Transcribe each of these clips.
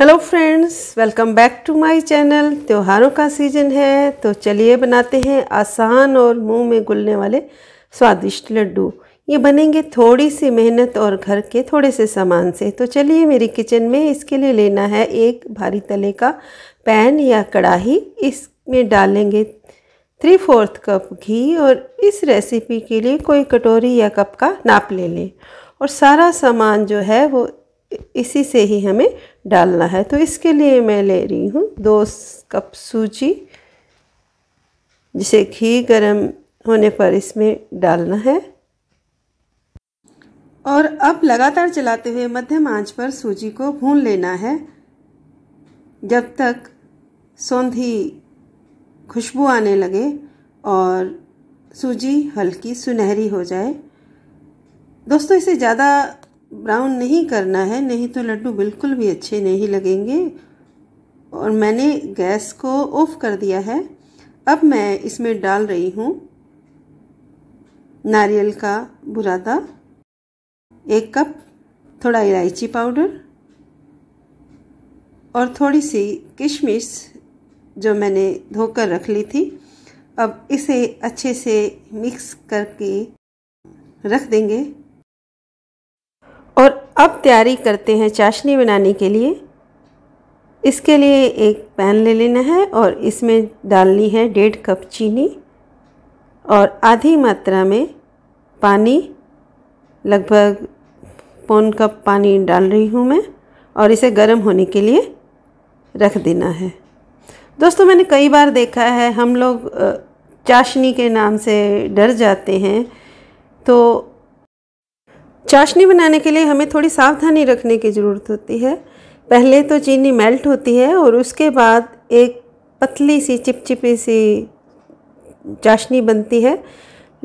hello friends welcome back to my channel त्योहारों का season है तो चलिए बनाते हैं आसान और मुंह में गुलने वाले स्वादिष्ट लड्डू ये बनेंगे थोड़ी सी मेहनत और घर के थोड़े से सामान से तो चलिए मेरी किचन में इसके लिए लेना है एक भारी तले का पैन या कढ़ाही इसमें डालेंगे थ्री फोर्थ कप घी और इस रेसिपी के लिए कोई कटोरी या कप का नाप ले लें और सारा सामान जो है वो इसी से ही हमें डालना है तो इसके लिए मैं ले रही हूँ दो कप सूजी जिसे घी गरम होने पर इसमें डालना है और अब लगातार चलाते हुए मध्यम आंच पर सूजी को भून लेना है जब तक सौंधी खुशबू आने लगे और सूजी हल्की सुनहरी हो जाए दोस्तों इसे ज़्यादा ब्राउन नहीं करना है नहीं तो लड्डू बिल्कुल भी अच्छे नहीं लगेंगे और मैंने गैस को ऑफ कर दिया है अब मैं इसमें डाल रही हूँ नारियल का बुरादा एक कप थोड़ा इलायची पाउडर और थोड़ी सी किशमिश जो मैंने धोकर रख ली थी अब इसे अच्छे से मिक्स करके रख देंगे तैयारी करते हैं चाशनी बनाने के लिए इसके लिए एक पैन ले लेना है और इसमें डालनी है डेढ़ कप चीनी और आधी मात्रा में पानी लगभग पौन कप पानी डाल रही हूँ मैं और इसे गर्म होने के लिए रख देना है दोस्तों मैंने कई बार देखा है हम लोग चाशनी के नाम से डर जाते हैं तो चाशनी बनाने के लिए हमें थोड़ी सावधानी रखने की ज़रूरत होती है पहले तो चीनी मेल्ट होती है और उसके बाद एक पतली सी चिपचिपी सी चाशनी बनती है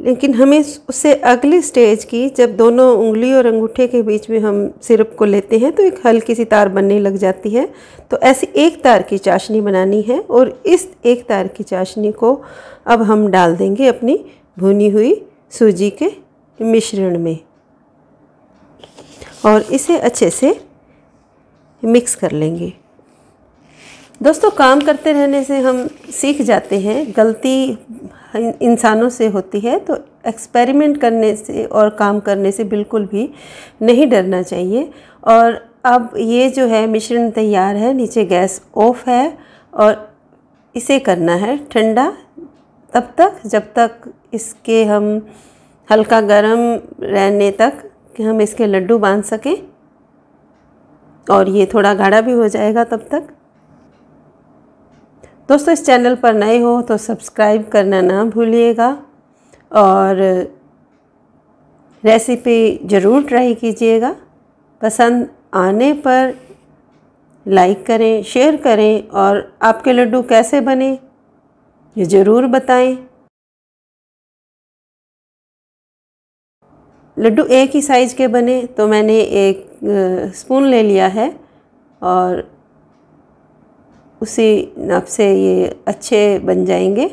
लेकिन हमें उससे अगली स्टेज की जब दोनों उंगली और अंगूठे के बीच में हम सिरप को लेते हैं तो एक हल्की सी तार बनने लग जाती है तो ऐसी एक तार की चाशनी बनानी है और इस एक तार की चाशनी को अब हम डाल देंगे अपनी भुनी हुई सूजी के मिश्रण में और इसे अच्छे से मिक्स कर लेंगे दोस्तों काम करते रहने से हम सीख जाते हैं गलती इंसानों से होती है तो एक्सपेरिमेंट करने से और काम करने से बिल्कुल भी नहीं डरना चाहिए और अब ये जो है मिश्रण तैयार है नीचे गैस ऑफ है और इसे करना है ठंडा तब तक जब तक इसके हम हल्का गर्म रहने तक कि हम इसके लड्डू बांध सकें और ये थोड़ा गाढ़ा भी हो जाएगा तब तक दोस्तों इस चैनल पर नए हो तो सब्सक्राइब करना ना भूलिएगा और रेसिपी ज़रूर ट्राई कीजिएगा पसंद आने पर लाइक करें शेयर करें और आपके लड्डू कैसे बने ये ज़रूर बताएं लड्डू एक ही साइज़ के बने तो मैंने एक स्पून ले लिया है और उसी नाप से ये अच्छे बन जाएंगे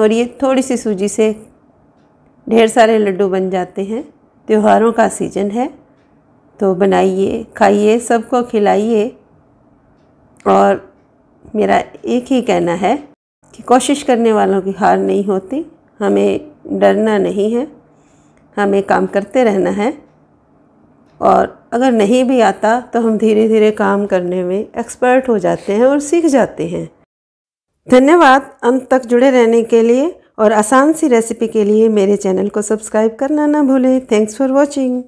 और ये थोड़ी सी सूजी से ढेर सारे लड्डू बन जाते हैं त्योहारों का सीज़न है तो बनाइए खाइए सबको खिलाइए और मेरा एक ही कहना है कि कोशिश करने वालों की हार नहीं होती हमें डरना नहीं है हमें काम करते रहना है और अगर नहीं भी आता तो हम धीरे धीरे काम करने में एक्सपर्ट हो जाते हैं और सीख जाते हैं धन्यवाद अंत तक जुड़े रहने के लिए और आसान सी रेसिपी के लिए मेरे चैनल को सब्सक्राइब करना ना भूलें थैंक्स फॉर वॉचिंग